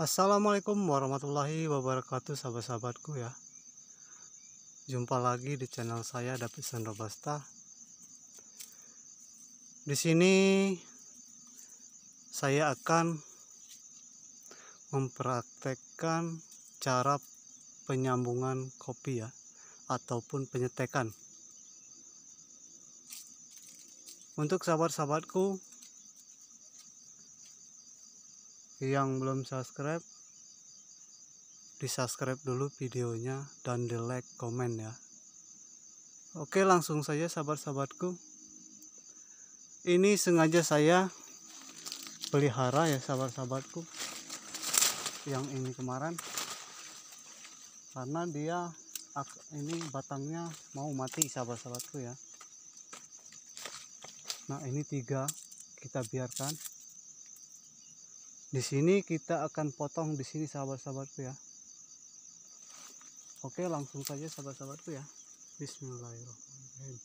Assalamualaikum warahmatullahi wabarakatuh sahabat-sahabatku ya Jumpa lagi di channel saya David Basta. Di sini saya akan mempraktekkan cara penyambungan kopi ya ataupun penyetekan Untuk sahabat-sahabatku yang belum subscribe di subscribe dulu videonya dan di like komen ya oke langsung saja sahabat-sahabatku ini sengaja saya pelihara ya sahabat-sahabatku yang ini kemarin karena dia ini batangnya mau mati sahabat-sahabatku ya nah ini tiga kita biarkan di sini kita akan potong di sini sahabat-sahabatku ya oke langsung saja sahabat-sahabatku ya Bismillahirrahmanirrahim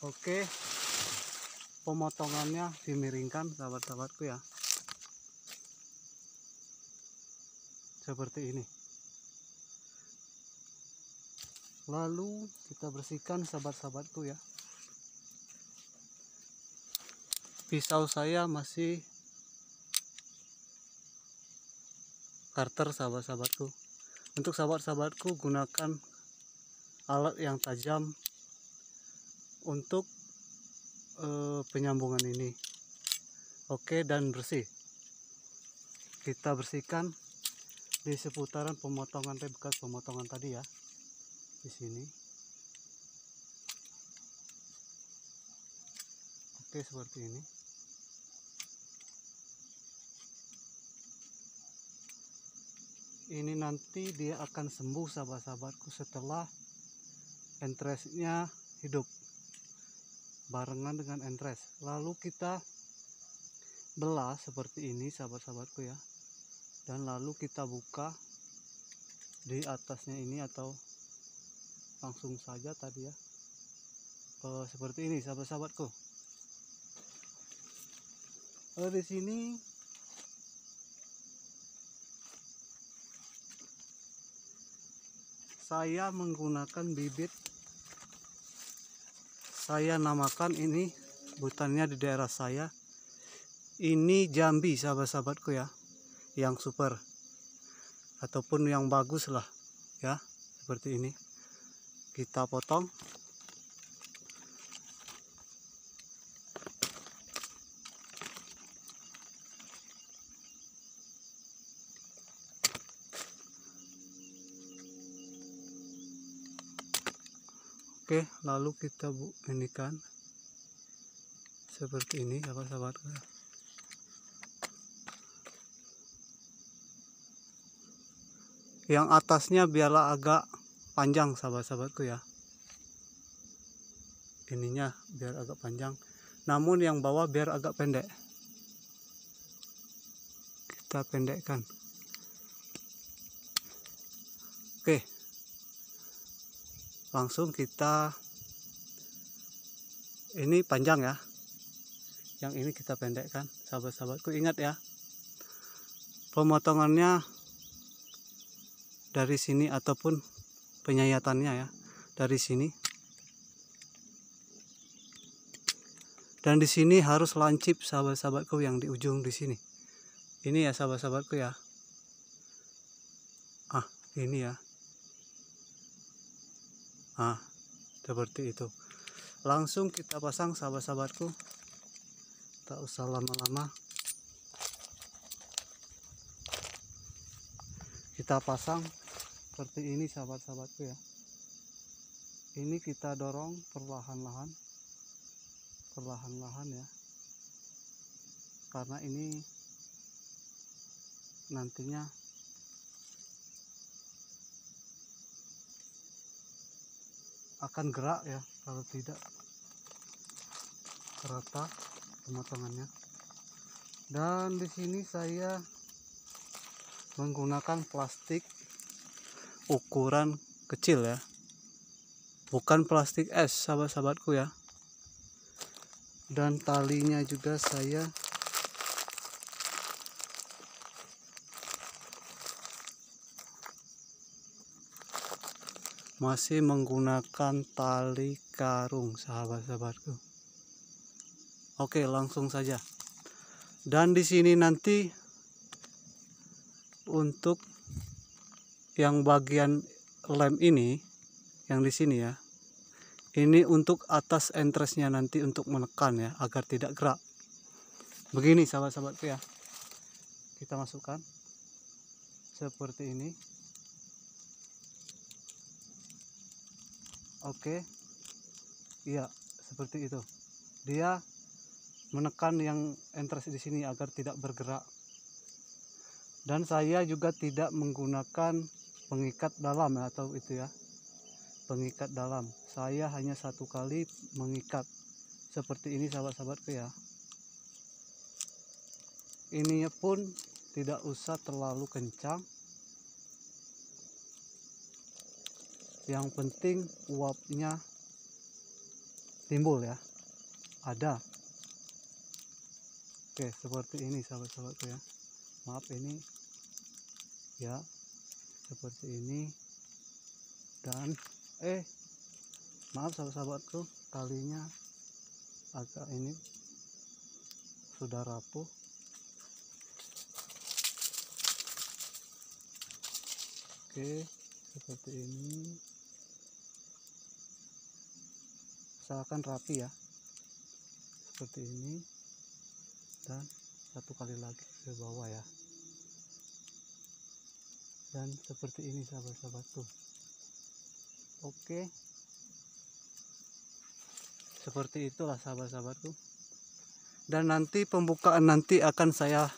oke pemotongannya dimiringkan sahabat-sahabatku ya seperti ini lalu kita bersihkan sahabat-sahabatku ya pisau saya masih Carter sahabat-sahabatku untuk sahabat-sahabatku gunakan alat yang tajam untuk uh, penyambungan ini oke dan bersih kita bersihkan di seputaran pemotongan bekas pemotongan tadi ya di sini oke seperti ini ini nanti dia akan sembuh sahabat-sahabatku setelah entresnya hidup barengan dengan entres lalu kita belah seperti ini sahabat-sahabatku ya dan lalu kita buka di atasnya ini atau langsung saja tadi ya e, seperti ini sahabat-sahabatku e, di sini saya menggunakan bibit saya namakan ini butannya di daerah saya ini jambi sahabat-sahabatku ya yang super ataupun yang bagus lah ya seperti ini kita potong Oke, lalu kita bu seperti ini sahabat sahabat? sahabatku. Yang atasnya biarlah agak panjang sahabat-sahabatku ya. Ininya biar agak panjang. Namun yang bawah biar agak pendek. Kita pendekkan. Oke, langsung kita ini panjang ya yang ini kita pendekkan sahabat-sahabatku ingat ya pemotongannya dari sini ataupun penyayatannya ya dari sini dan di sini harus lancip sahabat-sahabatku yang di ujung di sini ini ya sahabat-sahabatku ya ah ini ya nah seperti itu langsung kita pasang sahabat-sahabatku tak usah lama-lama kita pasang seperti ini sahabat-sahabatku ya ini kita dorong perlahan-lahan perlahan-lahan ya karena ini nantinya akan gerak ya kalau tidak rata pemotongannya dan di sini saya menggunakan plastik ukuran kecil ya bukan plastik es sahabat-sahabatku ya dan talinya juga saya masih menggunakan tali karung sahabat-sahabatku oke langsung saja dan di sini nanti untuk yang bagian lem ini yang di sini ya ini untuk atas entresnya nanti untuk menekan ya agar tidak gerak begini sahabat-sahabatku ya kita masukkan seperti ini Oke. Iya, seperti itu. Dia menekan yang entres di sini agar tidak bergerak. Dan saya juga tidak menggunakan pengikat dalam ya, atau itu ya. Pengikat dalam. Saya hanya satu kali mengikat. Seperti ini sahabat-sahabatku ya. Ini pun tidak usah terlalu kencang yang penting uapnya timbul ya ada oke seperti ini sahabat-sahabatku ya maaf ini ya seperti ini dan eh maaf sahabat-sahabatku talinya agak ini sudah rapuh oke seperti ini usahakan rapi ya seperti ini dan satu kali lagi ke bawah ya dan seperti ini sahabat-sahabatku oke seperti itulah sahabat-sahabatku dan nanti pembukaan nanti akan saya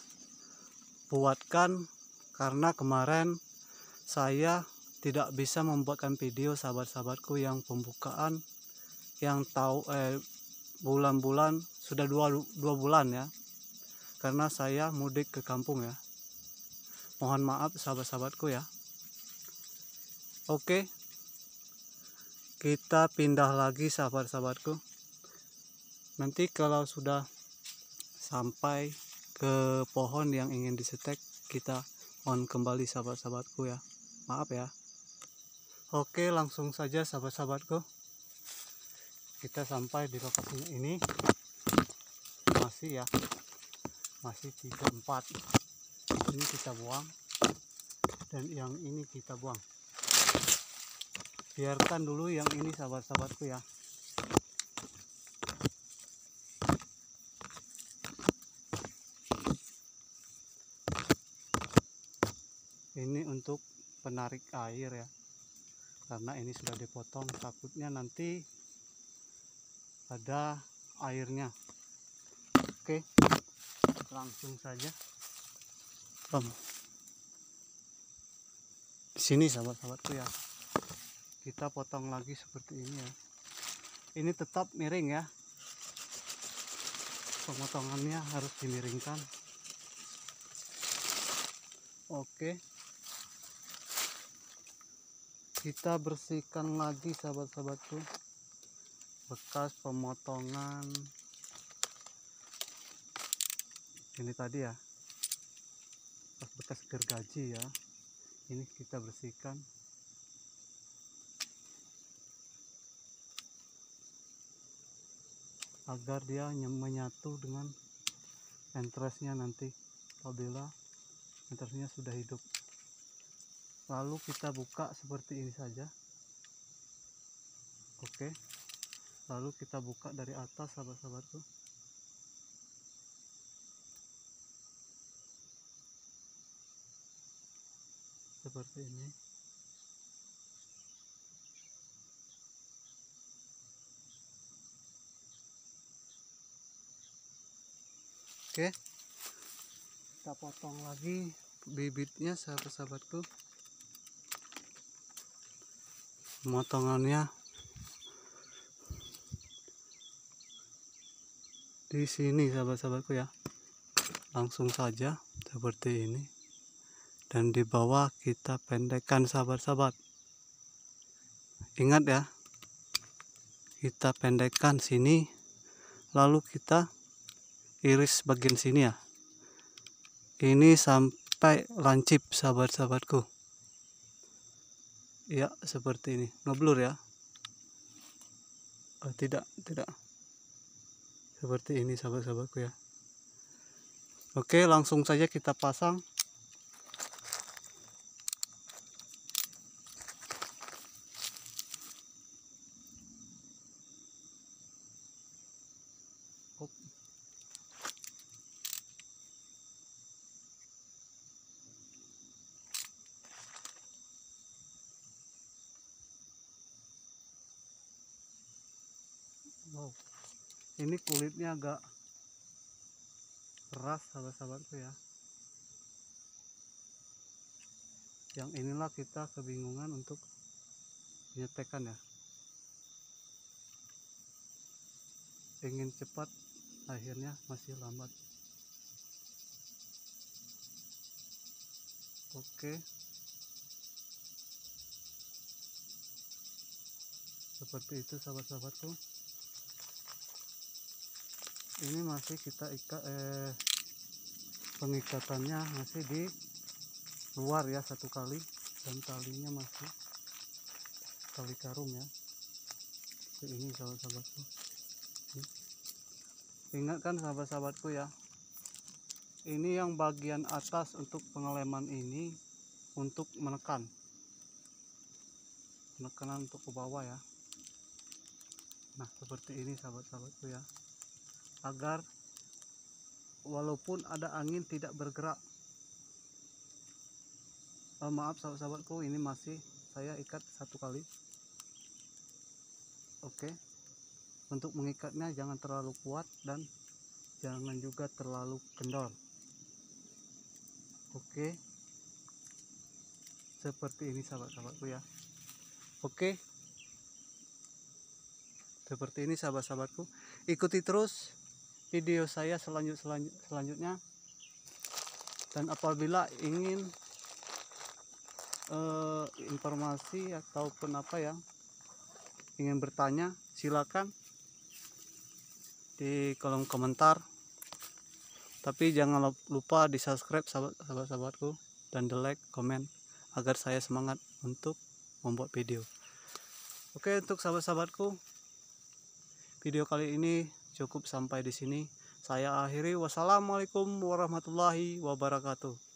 buatkan karena kemarin saya tidak bisa membuatkan video sahabat-sahabatku yang pembukaan yang tahu eh, bulan-bulan sudah dua, dua bulan ya karena saya mudik ke kampung ya mohon maaf sahabat-sahabatku ya oke kita pindah lagi sahabat-sahabatku nanti kalau sudah sampai ke pohon yang ingin disetek kita on kembali sahabat-sahabatku ya maaf ya oke langsung saja sahabat-sahabatku kita sampai di lokasi ini masih ya masih 34 ini kita buang dan yang ini kita buang biarkan dulu yang ini sahabat-sahabatku ya ini untuk penarik air ya karena ini sudah dipotong takutnya nanti ada airnya oke langsung saja Bang. di sini sahabat-sahabatku ya kita potong lagi seperti ini ya ini tetap miring ya pemotongannya harus dimiringkan oke kita bersihkan lagi sahabat-sahabatku bekas pemotongan ini tadi ya bekas -bekas gergaji ya ini kita bersihkan agar dia menyatu dengan entresnya nanti apabila entresnya sudah hidup lalu kita buka seperti ini saja oke okay lalu kita buka dari atas sahabat-sahabatku seperti ini oke kita potong lagi bibitnya sahabat-sahabatku pemotongannya di sini sahabat-sahabatku ya langsung saja seperti ini dan di bawah kita pendekkan sahabat-sahabat ingat ya kita pendekkan sini lalu kita iris bagian sini ya ini sampai lancip sahabat-sahabatku ya seperti ini ngeblur ya oh, tidak tidak seperti ini sahabat-sahabatku ya oke langsung saja kita pasang ini kulitnya agak keras sahabat-sahabatku ya yang inilah kita kebingungan untuk menyetekan ya ingin cepat akhirnya masih lambat oke seperti itu sahabat-sahabatku ini masih kita ikat eh, pengikatannya masih di luar ya satu kali dan talinya masih tali karung ya ini sahabat-sahabatku hmm. Ingatkan sahabat-sahabatku ya ini yang bagian atas untuk pengeleman ini untuk menekan menekanan untuk ke bawah ya nah seperti ini sahabat-sahabatku ya agar walaupun ada angin tidak bergerak oh, maaf sahabat-sahabatku ini masih saya ikat satu kali oke okay. untuk mengikatnya jangan terlalu kuat dan jangan juga terlalu kendor oke okay. seperti ini sahabat-sahabatku ya oke okay. seperti ini sahabat-sahabatku ikuti terus video saya selanjut, selanjut selanjutnya dan apabila ingin uh, informasi ataupun apa ya ingin bertanya silakan di kolom komentar tapi jangan lupa di subscribe sahabat-sahabatku dan di like, komen agar saya semangat untuk membuat video oke untuk sahabat-sahabatku video kali ini cukup sampai di sini. Saya akhiri. Wassalamualaikum warahmatullahi wabarakatuh.